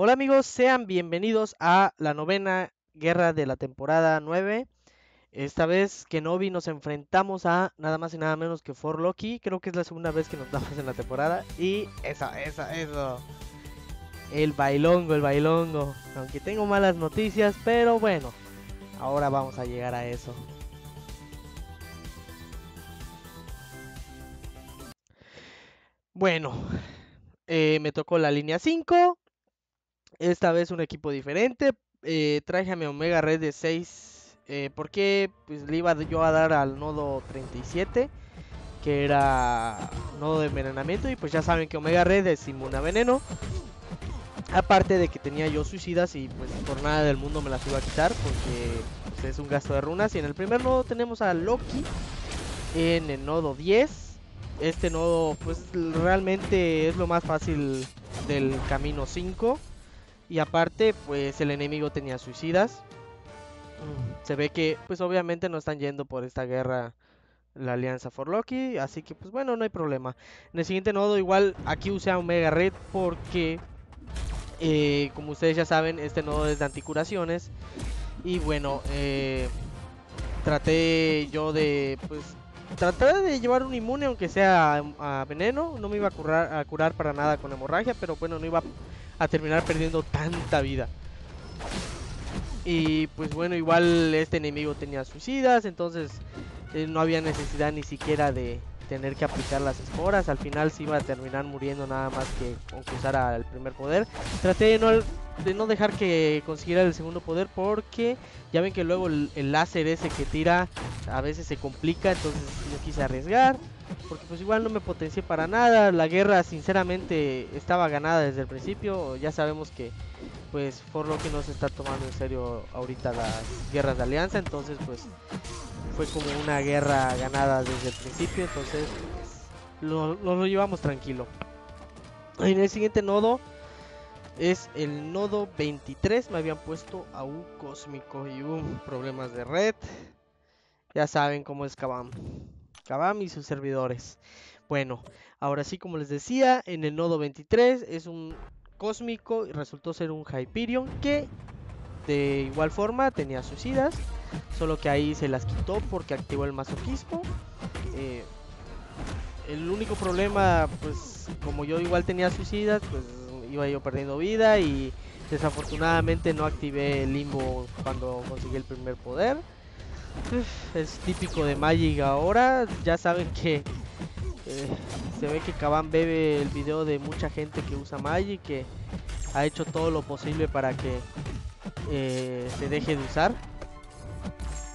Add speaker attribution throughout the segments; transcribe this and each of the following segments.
Speaker 1: Hola amigos, sean bienvenidos a la novena guerra de la temporada 9. Esta vez Kenobi nos enfrentamos a nada más y nada menos que For Loki. Creo que es la segunda vez que nos damos en la temporada. Y eso, eso, eso. El bailongo, el bailongo. Aunque tengo malas noticias, pero bueno. Ahora vamos a llegar a eso. Bueno, eh, me tocó la línea 5 esta vez un equipo diferente. Eh, traje a mi Omega Red de 6. Eh, porque pues, le iba yo a dar al nodo 37. Que era nodo de envenenamiento. Y pues ya saben que Omega Red es inmune a veneno. Aparte de que tenía yo suicidas y pues por nada del mundo me las iba a quitar porque pues, es un gasto de runas. Y en el primer nodo tenemos a Loki en el nodo 10. Este nodo pues realmente es lo más fácil del camino 5. Y aparte, pues el enemigo tenía suicidas. Mm. Se ve que, pues obviamente no están yendo por esta guerra la alianza for Loki. Así que, pues bueno, no hay problema. En el siguiente nodo, igual aquí usé a mega Red porque, eh, como ustedes ya saben, este nodo es de anticuraciones. Y bueno, eh, traté yo de, pues, Tratar de llevar un inmune, aunque sea mm, a, veneno. No me iba a curar, a curar para nada con hemorragia, pero bueno, no iba a terminar perdiendo tanta vida. Y pues bueno, igual este enemigo tenía suicidas, entonces eh, no había necesidad ni siquiera de, tener que aplicar las esporas. Al final si iba a terminar muriendo nada más que con al primer poder. Traté de no, dejar que consiguiera el segundo poder porque ya ven que luego el, láser ese que tira a veces se complica, entonces no quise arriesgar. Porque pues igual no me potencié para nada, la guerra sinceramente estaba ganada desde el principio, ya sabemos que pues por lo que no se está tomando en serio ahorita las guerras de alianza, entonces pues fue como una guerra ganada desde el principio, entonces Nos lo, llevamos tranquilo. En el siguiente nodo es el nodo 23, me habían puesto a un cósmico y un problemas de red. Ya saben cómo es Kabam. Kabam y sus servidores. Bueno, ahora sí, como les decía, en el nodo 23 es un cósmico y resultó ser un Hyperion que de igual forma tenía suicidas Solo que ahí se las quitó porque activó el masoquismo. Eh, el único problema, pues como yo igual tenía suicidas, pues iba yo perdiendo vida y desafortunadamente no activé el limbo cuando conseguí el primer poder. es típico de Magic ahora, ya saben que eh, se ve que Kaban bebe el video de mucha gente que usa Magic, que ha hecho todo lo posible para que eh, se deje de usar.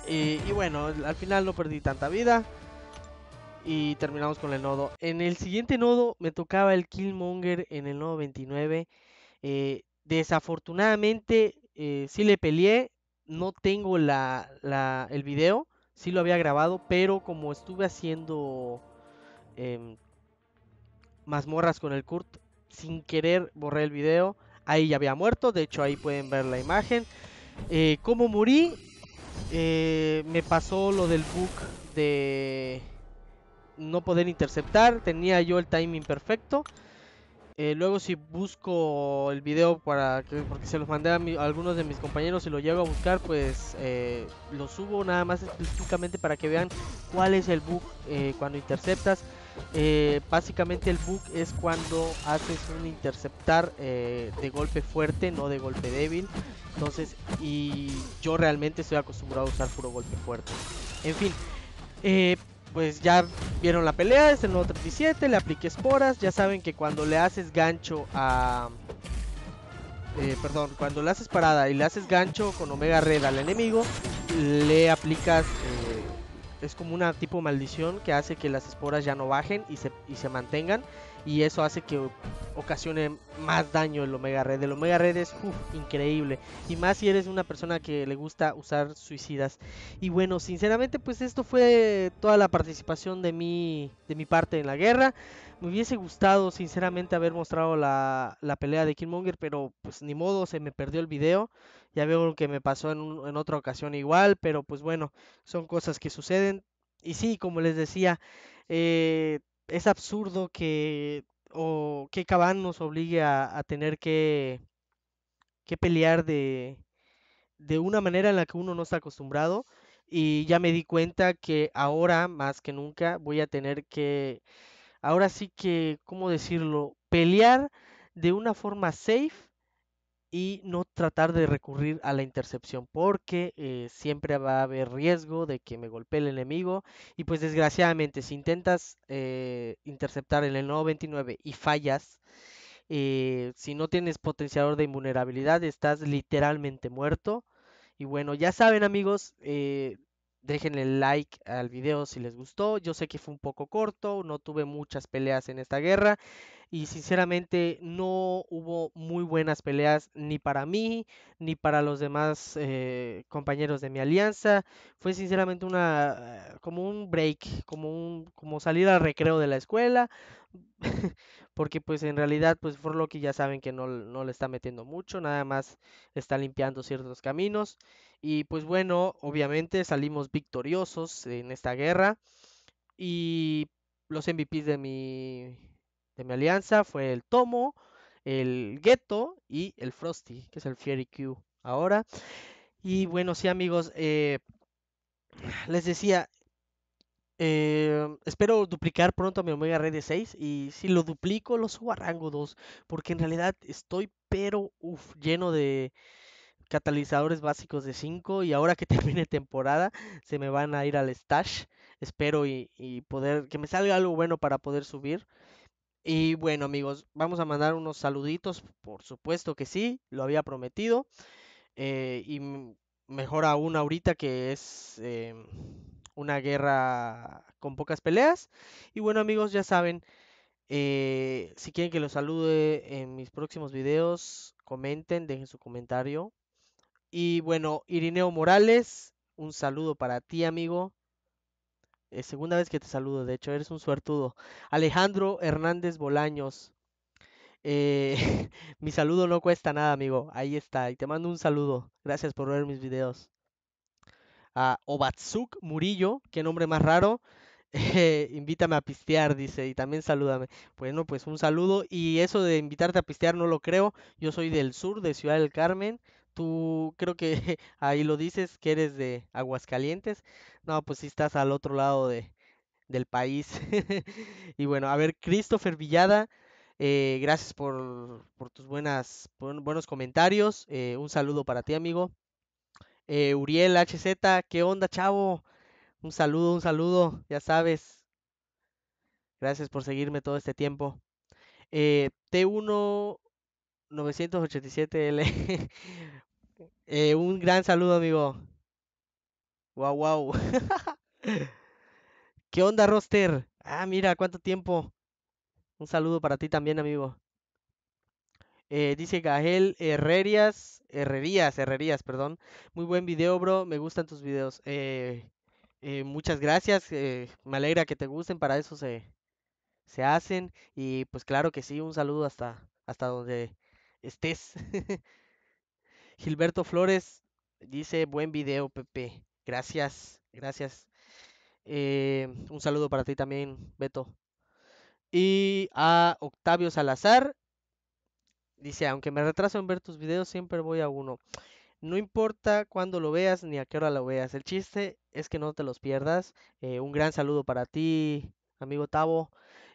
Speaker 1: Y, bueno, al final no perdí tanta vida. Y terminamos con el nodo. En el siguiente nodo me tocaba el Killmonger en el nodo 29. Eh, desafortunadamente Si eh, sí le peleé. No tengo el video. Sí lo había grabado. Pero como estuve haciendo em, mazmorras con el Kurt. Sin querer borré el video. Ahí ya había muerto. De hecho ahí pueden ver la imagen. Eh, como morí eh, me pasó lo del bug de no poder interceptar. Tenía yo el timing perfecto. Eh, luego si busco el video para porque se los mandé a, algunos de mis compañeros y lo llego a buscar, pues eh, lo subo nada más específicamente para que vean cuál es el bug cuando interceptas. Eh, básicamente el bug es cuando haces un interceptar eh, de golpe fuerte, no de golpe débil. Entonces, y yo realmente estoy acostumbrado a usar puro golpe fuerte. En fin, eh, pues ya vieron la pelea, es el nuevo 37, le apliqué esporas. Ya saben que cuando le haces gancho a... perdón, cuando le haces parada y le haces gancho con Omega Red al enemigo, le aplicas es como una tipo maldición que hace que las esporas ya no bajen y se, y se mantengan y eso hace que ocasione más daño el Omega Red. El Omega Red es increíble. Y más si eres una persona que le gusta usar suicidas. Y bueno, sinceramente, pues esto fue toda la participación de mi, de mi parte en la guerra. Me hubiese gustado, sinceramente, haber mostrado la, la pelea de Killmonger, pero pues ni modo, se me perdió el video. Ya veo lo que me pasó en, en otra ocasión igual, pero pues bueno, son cosas que suceden. Y sí, como les decía, eh, es absurdo que o que Cabán nos obligue a, tener que, que pelear de, de una manera en la que uno no está acostumbrado y ya me di cuenta que ahora más que nunca voy a tener que, ahora sí que, ¿cómo decirlo? Pelear de una forma safe y no tratar de recurrir a la intercepción porque eh, siempre va a haber riesgo de que me golpee el enemigo y pues desgraciadamente si intentas eh, interceptar el E9-29 y fallas eh, si no tienes potenciador de invulnerabilidad estás literalmente muerto y bueno ya saben amigos Dejen el like al video si les gustó. Yo sé que fue un poco corto, no tuve muchas peleas en esta guerra y sinceramente no hubo muy buenas peleas ni para mí ni para los demás eh, compañeros de mi alianza. Fue sinceramente una eh, como un break, como un como salir al recreo de la escuela, porque pues en realidad pues lo que ya saben que no, no le está metiendo mucho, nada más está limpiando ciertos caminos y pues bueno, obviamente salimos victoriosos en esta guerra y los MVPs de mi de mi alianza fue el Tomo, el Ghetto y el Frosty, que es el Fiery Q ahora. Y bueno, sí amigos, eh, les decía, em, espero duplicar pronto a mi Omega Red de 6 y si lo duplico lo subo a rango 2, porque en realidad estoy pero uf, lleno de catalizadores básicos de 5 y ahora que termine temporada se me van a ir al stash. Espero y, y poder que me salga algo bueno para poder subir. Y bueno amigos, vamos a mandar unos saluditos, por supuesto que sí, lo había prometido. Eh, y mejor aún ahorita que es eh, una guerra con pocas peleas. Y bueno amigos, ya saben, eh, si quieren que los salude en mis próximos videos, comenten, dejen su comentario. Y bueno, Irineo Morales, un saludo para ti amigo. Eh, segunda vez que te saludo, de hecho, eres un suertudo. Alejandro Hernández Bolaños. Eh, mi saludo no cuesta nada, amigo. Ahí está. Y te mando un saludo. Gracias por ver mis videos. A Obatsuk Murillo, qué nombre más raro. Eh, invítame a pistear, dice, y también salúdame. Bueno, pues un saludo. Y eso de invitarte a pistear no lo creo. Yo soy del sur, de Ciudad del Carmen, tú creo que ahí lo dices, que eres de Aguascalientes. No, pues sí estás al otro lado de, del país. y bueno, a ver, Christopher Villada, eh, gracias por, tus buenas, buenos comentarios. Eh, un saludo para ti, amigo. Eh, Uriel HZ, ¿qué onda, chavo? Un saludo, un saludo, ya sabes. Gracias por seguirme todo este tiempo. T1 987L. Eh, un gran saludo, amigo. Wow, wow. ¿Qué onda, roster? Ah, mira, cuánto tiempo. Un saludo para ti también, amigo. Eh, dice Gael Herrerías, Herrerías, Herrerías, perdón. Muy buen video, bro. Me gustan tus videos. Eh, muchas gracias. me alegra que te gusten. Para eso se, se hacen. Y pues claro que sí, un saludo hasta, hasta donde estés. Gilberto Flores dice, buen video, Pepe. Gracias, gracias. Eh, un saludo para ti también, Beto. Y a Octavio Salazar. Dice, aunque me retraso en ver tus videos, siempre voy a uno. No importa cuándo lo veas ni a qué hora lo veas. El chiste es que no te los pierdas. Eh, un gran saludo para ti, amigo Tavo.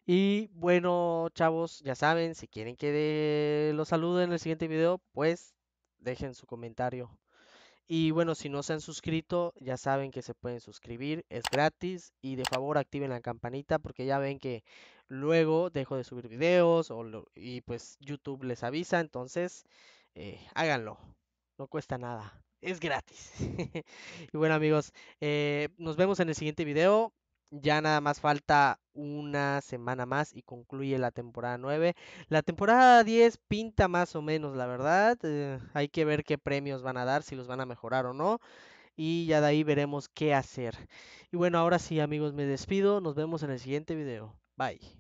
Speaker 1: Y bueno, chavos, ya saben, si quieren que los salude en el siguiente video, pues dejen su comentario. Y bueno, si no se han suscrito, ya saben que se pueden suscribir, es gratis. Y de favor activen la campanita porque ya ven que luego dejo de subir videos y pues YouTube les avisa. Entonces, eh, háganlo, no cuesta nada, es gratis. y bueno amigos, eh, nos vemos en el siguiente video. Ya nada más falta una semana más y concluye la temporada 9. La temporada 10 pinta más o menos, la verdad. Eh, hay que ver qué premios van a dar, si los van a mejorar o no. Y ya de ahí veremos qué hacer. Y bueno, ahora sí amigos, me despido. Nos vemos en el siguiente video. Bye.